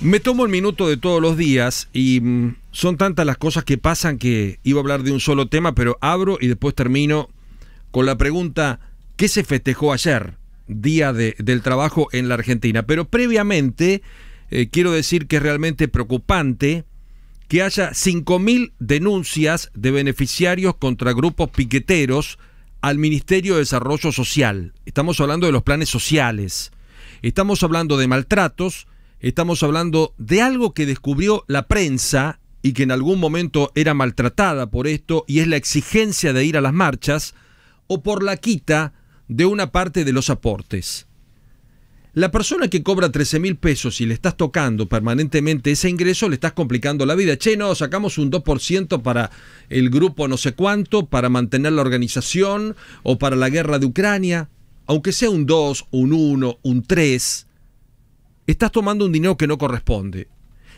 Me tomo el minuto de todos los días y mm, son tantas las cosas que pasan que iba a hablar de un solo tema, pero abro y después termino con la pregunta, ¿qué se festejó ayer, Día del Trabajo en la Argentina? Pero previamente eh, quiero decir que es realmente preocupante que haya 5.000 denuncias de beneficiarios contra grupos piqueteros al Ministerio de Desarrollo Social. Estamos hablando de los planes sociales. Estamos hablando de maltratos, Estamos hablando de algo que descubrió la prensa y que en algún momento era maltratada por esto, y es la exigencia de ir a las marchas o por la quita de una parte de los aportes. La persona que cobra 13 mil pesos y le estás tocando permanentemente ese ingreso, le estás complicando la vida. Che, no, sacamos un 2% para el grupo no sé cuánto, para mantener la organización o para la guerra de Ucrania. Aunque sea un 2, un 1, un 3, estás tomando un dinero que no corresponde.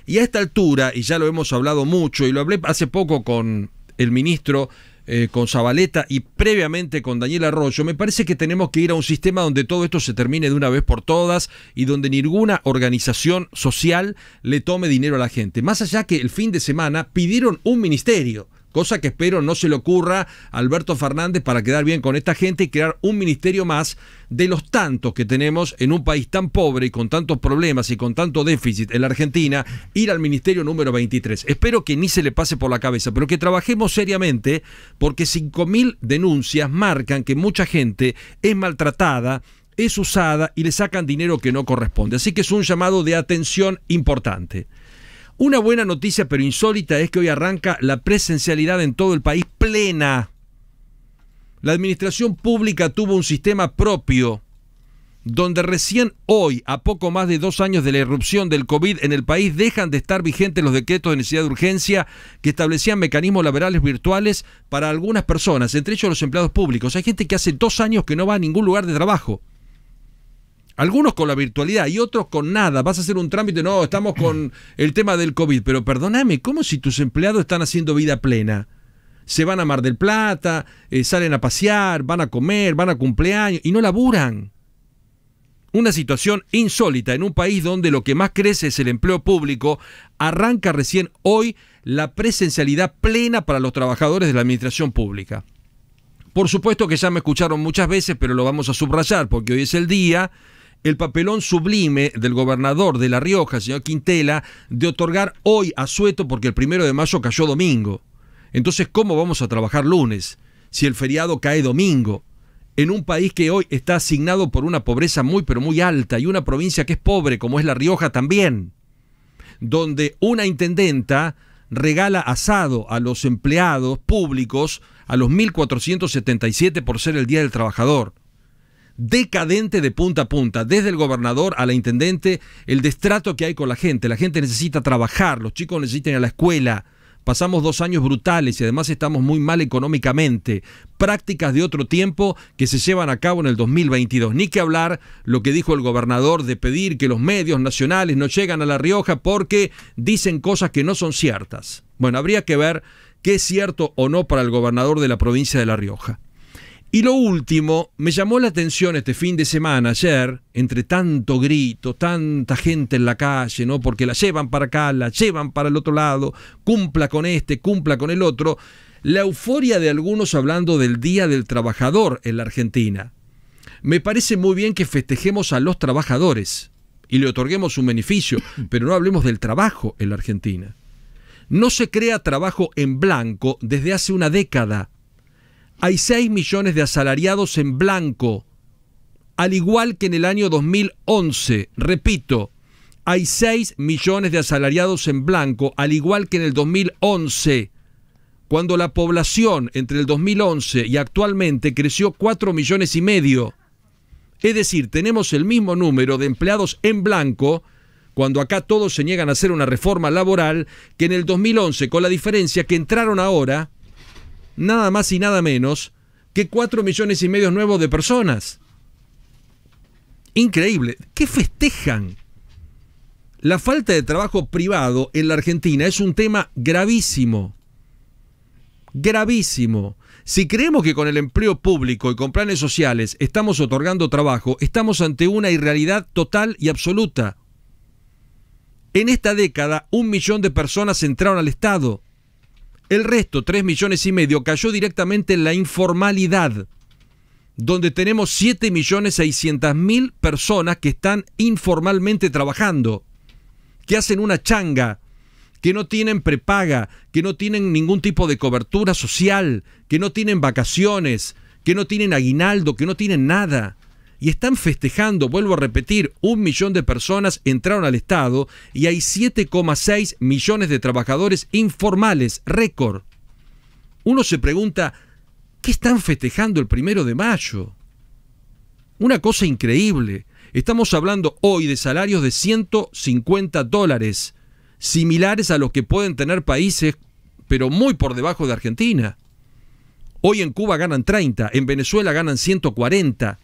Y a esta altura, y ya lo hemos hablado mucho, y lo hablé hace poco con el ministro, eh, con Zabaleta y previamente con Daniel Arroyo, me parece que tenemos que ir a un sistema donde todo esto se termine de una vez por todas y donde ninguna organización social le tome dinero a la gente. Más allá que el fin de semana pidieron un ministerio cosa que espero no se le ocurra a Alberto Fernández para quedar bien con esta gente y crear un ministerio más de los tantos que tenemos en un país tan pobre y con tantos problemas y con tanto déficit en la Argentina, ir al ministerio número 23. Espero que ni se le pase por la cabeza, pero que trabajemos seriamente porque 5.000 denuncias marcan que mucha gente es maltratada es usada y le sacan dinero que no corresponde. Así que es un llamado de atención importante. Una buena noticia, pero insólita, es que hoy arranca la presencialidad en todo el país plena. La administración pública tuvo un sistema propio, donde recién hoy, a poco más de dos años de la irrupción del COVID en el país, dejan de estar vigentes los decretos de necesidad de urgencia que establecían mecanismos laborales virtuales para algunas personas, entre ellos los empleados públicos. Hay gente que hace dos años que no va a ningún lugar de trabajo algunos con la virtualidad y otros con nada. Vas a hacer un trámite, no, estamos con el tema del COVID, pero perdóname, ¿cómo si tus empleados están haciendo vida plena? Se van a Mar del Plata, eh, salen a pasear, van a comer, van a cumpleaños y no laburan. Una situación insólita en un país donde lo que más crece es el empleo público, arranca recién hoy la presencialidad plena para los trabajadores de la administración pública. Por supuesto que ya me escucharon muchas veces, pero lo vamos a subrayar porque hoy es el día el papelón sublime del gobernador de La Rioja, señor Quintela, de otorgar hoy asueto porque el primero de mayo cayó domingo. Entonces, ¿cómo vamos a trabajar lunes si el feriado cae domingo? En un país que hoy está asignado por una pobreza muy pero muy alta y una provincia que es pobre como es La Rioja también, donde una intendenta regala asado a los empleados públicos a los 1.477 por ser el Día del Trabajador decadente de punta a punta, desde el gobernador a la intendente, el destrato que hay con la gente. La gente necesita trabajar, los chicos necesitan ir a la escuela. Pasamos dos años brutales y además estamos muy mal económicamente. Prácticas de otro tiempo que se llevan a cabo en el 2022. Ni que hablar lo que dijo el gobernador de pedir que los medios nacionales no lleguen a La Rioja porque dicen cosas que no son ciertas. Bueno, habría que ver qué es cierto o no para el gobernador de la provincia de La Rioja. Y lo último, me llamó la atención este fin de semana, ayer, entre tanto grito, tanta gente en la calle, ¿no? Porque la llevan para acá, la llevan para el otro lado, cumpla con este, cumpla con el otro, la euforia de algunos hablando del Día del Trabajador en la Argentina. Me parece muy bien que festejemos a los trabajadores y le otorguemos un beneficio, pero no hablemos del trabajo en la Argentina. No se crea trabajo en blanco desde hace una década hay 6 millones de asalariados en blanco, al igual que en el año 2011. Repito, hay 6 millones de asalariados en blanco, al igual que en el 2011, cuando la población entre el 2011 y actualmente creció 4 millones y medio. Es decir, tenemos el mismo número de empleados en blanco, cuando acá todos se niegan a hacer una reforma laboral, que en el 2011, con la diferencia que entraron ahora nada más y nada menos que 4 millones y medio nuevos de personas. Increíble. ¿Qué festejan? La falta de trabajo privado en la Argentina es un tema gravísimo. Gravísimo. Si creemos que con el empleo público y con planes sociales estamos otorgando trabajo, estamos ante una irrealidad total y absoluta. En esta década, un millón de personas entraron al Estado. El resto, 3 millones y medio, cayó directamente en la informalidad, donde tenemos 7 millones 600 mil personas que están informalmente trabajando, que hacen una changa, que no tienen prepaga, que no tienen ningún tipo de cobertura social, que no tienen vacaciones, que no tienen aguinaldo, que no tienen nada y están festejando, vuelvo a repetir, un millón de personas entraron al Estado y hay 7,6 millones de trabajadores informales, récord. Uno se pregunta, ¿qué están festejando el primero de mayo? Una cosa increíble. Estamos hablando hoy de salarios de 150 dólares, similares a los que pueden tener países, pero muy por debajo de Argentina. Hoy en Cuba ganan 30, en Venezuela ganan 140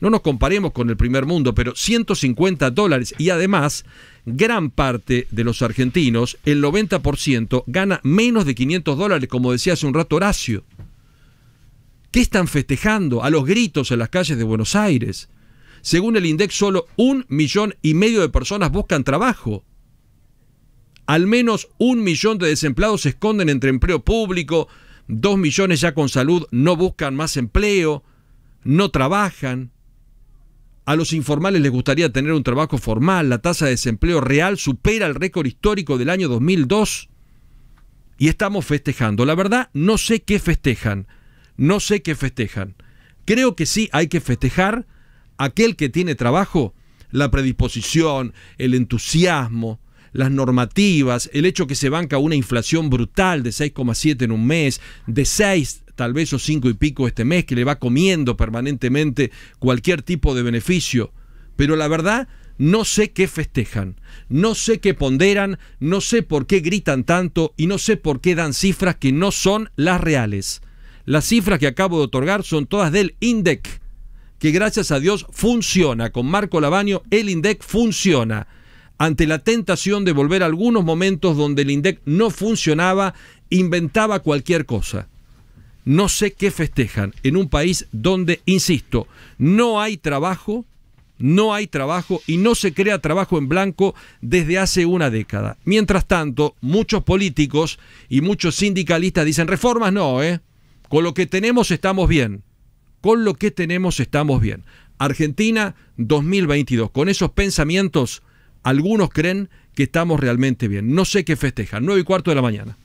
no nos comparemos con el primer mundo, pero 150 dólares y además gran parte de los argentinos, el 90%, gana menos de 500 dólares, como decía hace un rato Horacio. ¿Qué están festejando a los gritos en las calles de Buenos Aires? Según el INDEX, solo un millón y medio de personas buscan trabajo. Al menos un millón de desempleados se esconden entre empleo público, dos millones ya con salud no buscan más empleo, no trabajan. A los informales les gustaría tener un trabajo formal, la tasa de desempleo real supera el récord histórico del año 2002 y estamos festejando. La verdad, no sé qué festejan, no sé qué festejan. Creo que sí hay que festejar aquel que tiene trabajo, la predisposición, el entusiasmo, las normativas, el hecho que se banca una inflación brutal de 6,7 en un mes, de 6 tal vez o cinco y pico este mes, que le va comiendo permanentemente cualquier tipo de beneficio. Pero la verdad, no sé qué festejan, no sé qué ponderan, no sé por qué gritan tanto y no sé por qué dan cifras que no son las reales. Las cifras que acabo de otorgar son todas del INDEC, que gracias a Dios funciona. Con Marco Labaño el INDEC funciona. Ante la tentación de volver a algunos momentos donde el INDEC no funcionaba, inventaba cualquier cosa. No sé qué festejan en un país donde, insisto, no hay trabajo, no hay trabajo y no se crea trabajo en blanco desde hace una década. Mientras tanto, muchos políticos y muchos sindicalistas dicen, reformas no, ¿eh? Con lo que tenemos estamos bien. Con lo que tenemos estamos bien. Argentina 2022. Con esos pensamientos, algunos creen que estamos realmente bien. No sé qué festejan. 9 y cuarto de la mañana.